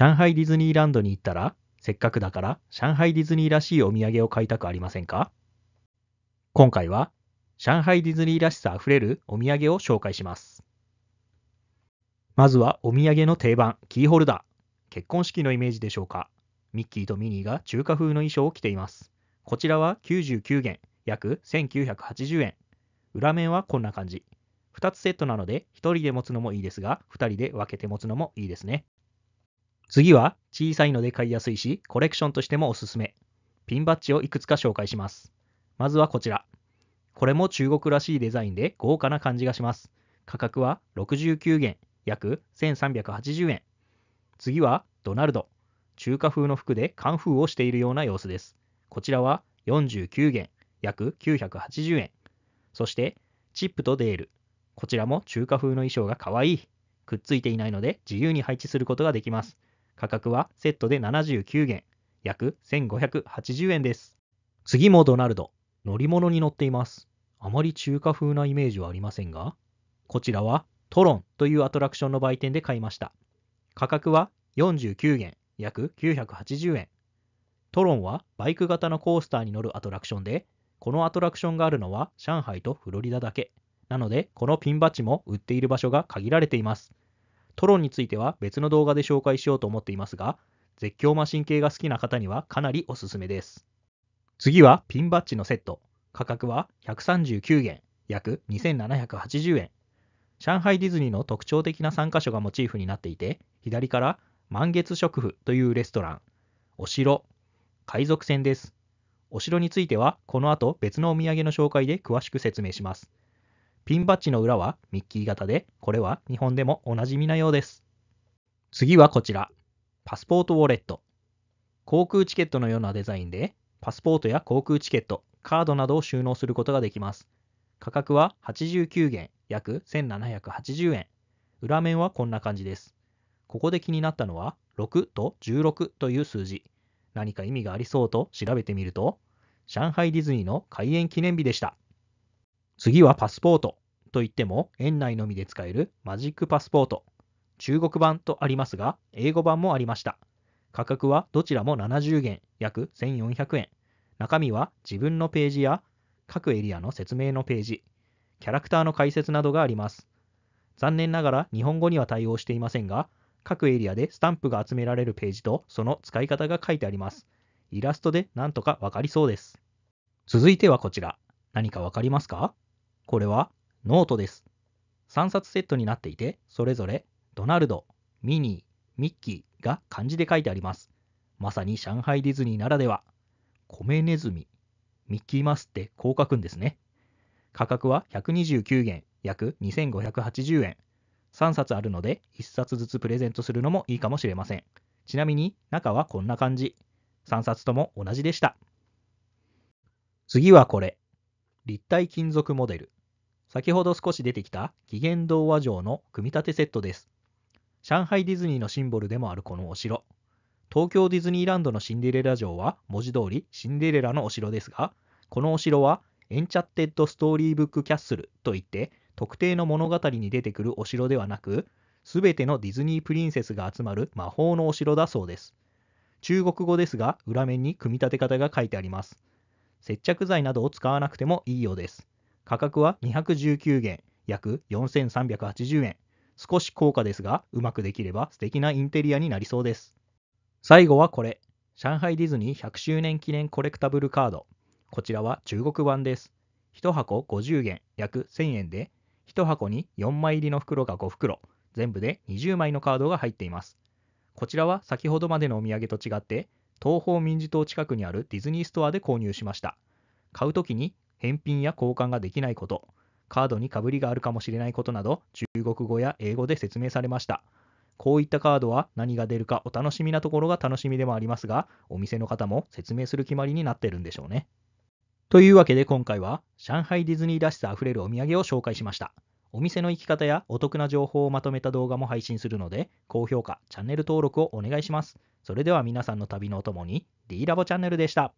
上海ディズニーランドに行ったら、せっかくだから上海ディズニーらしいお土産を買いたくありませんか今回は、上海ディズニーらしさあふれるお土産を紹介します。まずはお土産の定番、キーホルダー。結婚式のイメージでしょうか。ミッキーとミニーが中華風の衣装を着ています。こちらは99元、約1980円。裏面はこんな感じ。2つセットなので1人で持つのもいいですが2人で分けて持つのもいいですね次は小さいので買いやすいし、コレクションとしてもおすすめ。ピンバッジをいくつか紹介します。まずはこちら。これも中国らしいデザインで豪華な感じがします。価格は69元、約1380円。次はドナルド。中華風の服でカンフーをしているような様子です。こちらは49元、約980円。そして、チップとデール。こちらも中華風の衣装が可愛い。くっついていないので自由に配置することができます。価格はセットで79元、約1580円です。次もドナルド。乗り物に乗っています。あまり中華風なイメージはありませんが、こちらはトロンというアトラクションの売店で買いました。価格は49元、約980円。トロンはバイク型のコースターに乗るアトラクションで、このアトラクションがあるのは上海とフロリダだけ。なので、このピンバッジも売っている場所が限られています。トロンについては別の動画で紹介しようと思っていますが、絶叫マシン系が好きな方にはかなりおすすめです。次はピンバッジのセット。価格は139元、約2780円。上海ディズニーの特徴的な3カ所がモチーフになっていて、左から満月食府というレストラン、お城、海賊船です。お城についてはこの後別のお土産の紹介で詳しく説明します。ピンバッジの裏はミッキー型で、これは日本でもおなじみなようです。次はこちら。パスポートウォレット。航空チケットのようなデザインで、パスポートや航空チケット、カードなどを収納することができます。価格は89元、約1780円。裏面はこんな感じです。ここで気になったのは、6と16という数字。何か意味がありそうと調べてみると、上海ディズニーの開園記念日でした。次はパスポート。といっても、園内のみで使えるマジックパスポート。中国版とありますが、英語版もありました。価格はどちらも70元、約1400円。中身は自分のページや各エリアの説明のページ、キャラクターの解説などがあります。残念ながら日本語には対応していませんが、各エリアでスタンプが集められるページとその使い方が書いてあります。イラストでなんとかわかりそうです。続いてはこちら。何かわかりますかこれはノートです。3冊セットになっていて、それぞれドナルド、ミニー、ミッキーが漢字で書いてあります。まさに上海ディズニーならでは、米ネズミ、ミッキーマスってこう書くんですね。価格は129元、約2580円。3冊あるので、1冊ずつプレゼントするのもいいかもしれません。ちなみに、中はこんな感じ。3冊とも同じでした。次はこれ。立体金属モデル。先ほど少し出てきた紀元童話城の組み立てセットです。上海ディズニーのシンボルでもあるこのお城。東京ディズニーランドのシンデレラ城は文字通りシンデレラのお城ですが、このお城はエンチャッテッドストーリーブックキャッスルといって特定の物語に出てくるお城ではなく、すべてのディズニープリンセスが集まる魔法のお城だそうです。中国語ですが裏面に組み立て方が書いてあります。接着剤などを使わなくてもいいようです。価格は219元、約4380円。少し高価ですが、うまくできれば素敵なインテリアになりそうです。最後はこれ。上海ディズニー100周年記念コレクタブルカード。こちらは中国版です。1箱50元、約1000円で、1箱に4枚入りの袋が5袋、全部で20枚のカードが入っています。こちらは先ほどまでのお土産と違って、東方民事党近くにあるディズニーストアで購入しました。買うときに返品や交換ができないこと、カードにかぶりがあるかもしれないことなど、中国語や英語で説明されました。こういったカードは何が出るかお楽しみなところが楽しみでもありますが、お店の方も説明する決まりになってるんでしょうね。というわけで今回は、上海ディズニーらしさあふれるお土産を紹介しました。お店の行き方やお得な情報をまとめた動画も配信するので、高評価、チャンネル登録をお願いします。それでは皆さんの旅のお供に、D ラボチャンネルでした。